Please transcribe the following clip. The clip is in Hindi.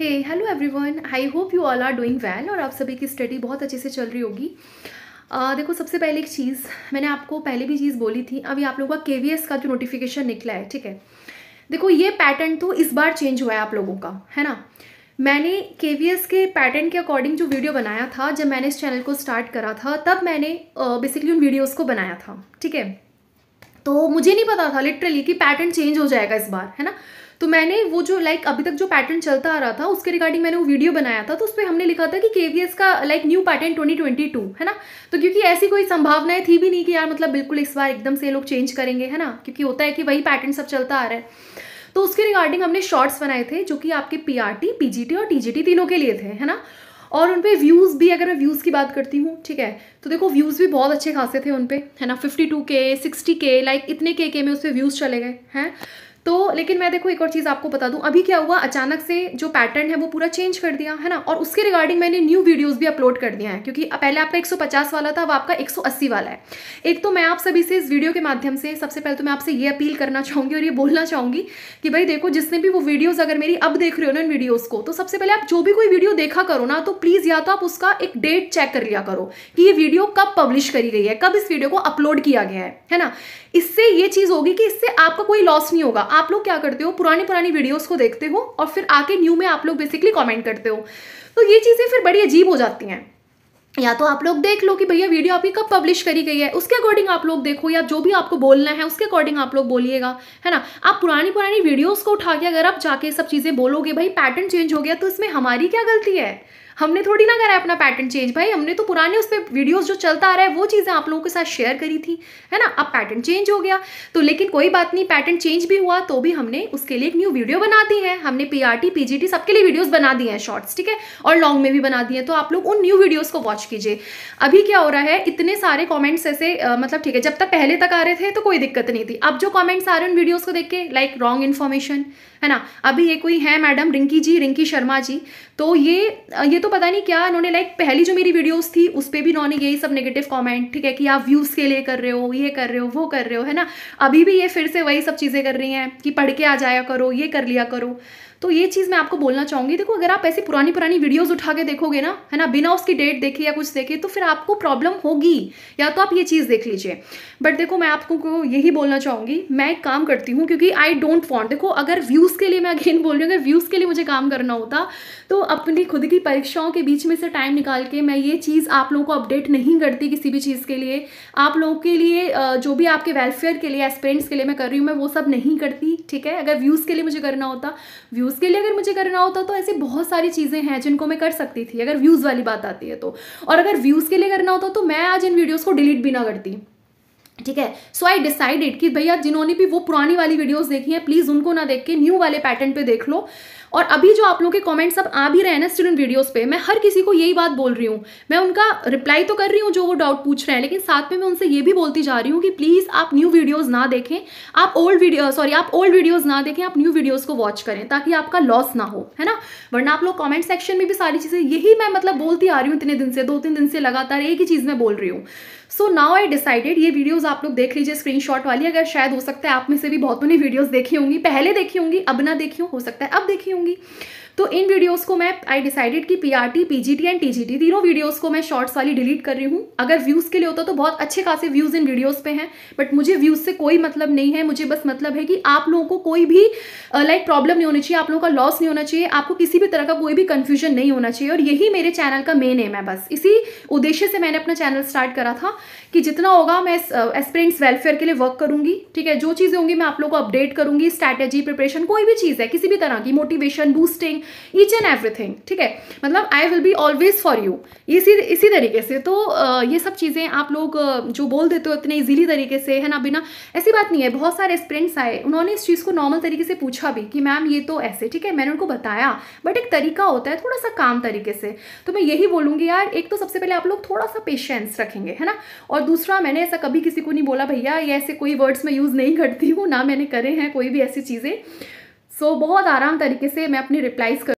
hey hello everyone I hope you all are doing well और आप सभी की स्टडी बहुत अच्छे से चल रही होगी uh, देखो सबसे पहले एक चीज़ मैंने आपको पहले भी चीज़ बोली थी अभी आप लोगों का के का जो नोटिफिकेशन निकला है ठीक है देखो ये पैटर्न तो इस बार चेंज हुआ है आप लोगों का है ना मैंने के के पैटर्न के अकॉर्डिंग जो वीडियो बनाया था जब मैंने इस चैनल को स्टार्ट करा था तब मैंने बेसिकली uh, उन वीडियोज़ को बनाया था ठीक है तो मुझे नहीं पता था लिटरली कि पैटर्न चेंज हो जाएगा इस बार है ना तो मैंने वो जो लाइक अभी तक जो पैटर्न चलता आ रहा था उसके रिगार्डिंग मैंने वो वीडियो बनाया था तो उस पर हमने लिखा था कि के का लाइक न्यू पैटर्न 2022 है ना तो क्योंकि ऐसी कोई संभावनाएं थी भी नहीं कि यार मतलब बिल्कुल इस बार एकदम से लोग चेंज करेंगे है ना क्योंकि होता है कि वही पैटर्न सब चलता आ रहा है तो उसके रिगार्डिंग हमने शॉर्ट्स बनाए थे जो कि आपके पी आर टी और टी तीनों के लिए थे है ना और उन पर व्यूज़ भी अगर मैं व्यूज़ की बात करती हूँ ठीक है तो देखो व्यूज़ भी बहुत अच्छे खासे थे उन पर है ना फिफ्टी टू के सिक्सटी के लाइक इतने के के में उस पर व्यूज़ चले गए हैं तो लेकिन मैं देखो एक और चीज़ आपको बता दूं अभी क्या हुआ अचानक से जो पैटर्न है वो पूरा चेंज कर दिया है ना और उसके रिगार्डिंग मैंने न्यू वीडियोस भी अपलोड कर दिया है क्योंकि पहले आपका 150 वाला था अब आपका 180 वाला है एक तो मैं आप सभी से इस वीडियो के माध्यम से सबसे पहले तो मैं आपसे ये अपील करना चाहूँगी और ये बोलना चाहूँगी कि भाई देखो जिसने भी वो वीडियोज़ अगर मेरी अब देख रहे हो ना इन वीडियोज़ को तो सबसे पहले आप जो भी कोई वीडियो देखा करो ना तो प्लीज़ या तो आप उसका एक डेट चेक कर लिया करो कि ये वीडियो कब पब्लिश करी गई है कब इस वीडियो को अपलोड किया गया है ना इससे ये चीज़ होगी कि इससे आपका कोई लॉस नहीं होगा आप लोग क्या करते हो पुरानी पुरानी वीडियोस को देखते हो और फिर आके न्यू में आप लोग बेसिकली कमेंट करते हो तो ये चीज़ें फिर बड़ी अजीब हो जाती हैं या तो आप लोग देख लो कि भैया वीडियो आपकी कब पब्लिश करी गई है उसके अकॉर्डिंग आप लोग देखो या जो भी आपको बोलना है उसके अकॉर्डिंग आप लोग बोलिएगा है ना आप पुरानी पुरानी वीडियोज़ को उठा के अगर आप जाके सब चीज़ें बोलोगे भाई पैटर्न चेंज हो गया तो इसमें हमारी क्या गलती है हमने थोड़ी ना करा है अपना पैटर्न चेंज भाई हमने तो पुराने उस पर वीडियोज़ जो चलता आ रहा है वो चीज़ें आप लोगों के साथ शेयर करी थी है ना अब पैटर्न चेंज हो गया तो लेकिन कोई बात नहीं पैटर्न चेंज भी हुआ तो भी हमने उसके लिए एक न्यू वीडियो बना दी है हमने पी आर टी टी सबके लिए वीडियोज़ बना दिए हैं शॉर्ट्स ठीक है और लॉन्ग में भी बना दिए हैं तो आप लोग उन न्यू वीडियोज़ को वॉच कीजिए अभी क्या हो रहा है इतने सारे कॉमेंट्स ऐसे मतलब ठीक है जब तक पहले तक आ रहे थे तो कोई दिक्कत नहीं थी अब जो कॉमेंट्स आ रहे हैं उन वीडियोज़ को देख के लाइक रॉन्ग इन्फॉर्मेशन है ना अभी ये कोई है मैडम रिंकी जी रिंकी शर्मा जी तो ये ये तो तो पता नहीं क्या उन्होंने लाइक पहली जो मेरी वीडियोस थी उस पर भी उन्होंने यही सब नेगेटिव कमेंट ठीक है कि आप व्यूज़ के लिए कर रहे हो ये कर रहे हो वो कर रहे हो है ना अभी भी ये फिर से वही सब चीज़ें कर रही हैं कि पढ़ के आ जाया करो ये कर लिया करो तो ये चीज़ मैं आपको बोलना चाहूँगी देखो अगर आप ऐसी पुरानी पुरानी वीडियोज़ उठा के देखोगे ना है ना बिना उसकी डेट देखे या कुछ देखे तो फिर आपको प्रॉब्लम होगी या तो आप ये चीज़ देख लीजिए बट देखो मैं आपको यही बोलना चाहूँगी मैं एक काम करती हूँ क्योंकि आई डोंट वॉन्ट देखो अगर व्यूज़ के लिए मैं अगेन बोल रही हूँ अगर व्यूज़ के लिए मुझे काम करना होता तो अपनी खुद की परीक्षाओं के बीच में से टाइम निकाल के मैं ये चीज़ आप लोगों को अपडेट नहीं करती किसी भी चीज़ के लिए आप लोगों के लिए जो भी आपके वेलफेयर के लिए एस्पेरेंट्स के लिए मैं कर रही हूँ मैं वो सब नहीं करती ठीक है अगर व्यूज़ के लिए मुझे करना होता व्यूज़ व्यूज़ के लिए अगर मुझे करना होता तो ऐसी बहुत सारी चीज़ें हैं जिनको मैं कर सकती थी अगर व्यूज़ वाली बात आती है तो और अगर व्यूज़ के लिए करना होता तो मैं आज इन वीडियोज़ को डिलीट भी ना करती ठीक है सो आई डिसाइडेड कि भैया जिन्होंने भी वो पुरानी वाली वीडियोस देखी हैं प्लीज़ उनको ना देख के न्यू वाले पैटर्न पे देख लो और अभी जो आप लोगों के कमेंट्स अब आ भी रहे हैं ना स्टूडेंट वीडियोस पे मैं हर किसी को यही बात बोल रही हूँ मैं उनका रिप्लाई तो कर रही हूँ जो वो डाउट पूछ रहे हैं लेकिन साथ में मैं उनसे ये भी बोलती जा रही हूँ कि प्लीज़ आप न्यू वीडियोज़ ना देखें आप ओल्ड वीडियो सॉरी आप ओल्ड वीडियोज़ ना देखें आप न्यू वीडियोज़ को वॉच करें ताकि आपका लॉस ना हो है ना वरना आप लोग कॉमेंट सेक्शन में भी सारी चीज़ें यही मैं मतलब बोलती आ रही हूँ इतने दिन से दो तीन दिन से लगातार एक ही चीज़ मैं बोल रही हूँ सो नाउ आई डिसाइडेड ये वीडियोज़ आप लोग देख लीजिए स्क्रीनशॉट वाली अगर शायद हो सकता है आप में से भी बहुतों ने वीडियोज़ देखी होंगी पहले देखी होंगी अब ना देखी हो सकता है अब देखी होंगी तो इन वीडियोस को मैं आई डिसाइडेड कि पीआरटी पीजीटी एंड टीजीटी तीनों वीडियोस को मैं शॉर्ट्स वाली डिलीट कर रही हूँ अगर व्यूज़ के लिए होता तो बहुत अच्छे खासे व्यूज़ इन वीडियोस पे हैं बट मुझे व्यूज़ से कोई मतलब नहीं है मुझे बस मतलब है कि आप लोगों को कोई भी लाइक प्रॉब्लम नहीं होनी चाहिए आप लोगों का लॉस नहीं होना चाहिए आपको किसी भी तरह का कोई भी कन्फ्यूजन नहीं होना चाहिए और यही मेरे चैनल का मेन एम है बस इसी उद्देश्य से मैंने अपना चैनल स्टार्ट करा था कि जितना होगा मैं एस्परेंट्स वेलफेयर के लिए वर्क करूंगी ठीक है जो चीज़ें होंगी मैं आप लोग को अपडेट करूंगी स्ट्रैटेजी प्रिपरेशन कोई भी चीज़ है किसी भी तरह की motivation boosting each and everything ठीक है मतलब I will be always for you इसी इसी तरीके से तो ये सब चीज़ें आप लोग जो बोल देते हो इतने ईजिली तरीके से है ना बिना ऐसी बात नहीं है बहुत सारे स्प्रेंड्स आए उन्होंने इस चीज़ को नॉर्मल तरीके से पूछा भी कि मैम ये तो ऐसे ठीक है मैंने उनको बताया बट एक तरीका होता है थोड़ा सा काम तरीके से तो मैं यही बोलूँगी यार एक तो सबसे पहले आप लोग थोड़ा सा पेशेंस रखेंगे है ना और दूसरा मैंने ऐसा कभी किसी को नहीं बोला भैया ये ऐसे कोई वर्ड्स मैं यूज़ नहीं करती हूँ ना मैंने करे हैं कोई भी ऐसी चीज़ें सो so, बहुत आराम तरीके से मैं अपनी रिप्लाइज कर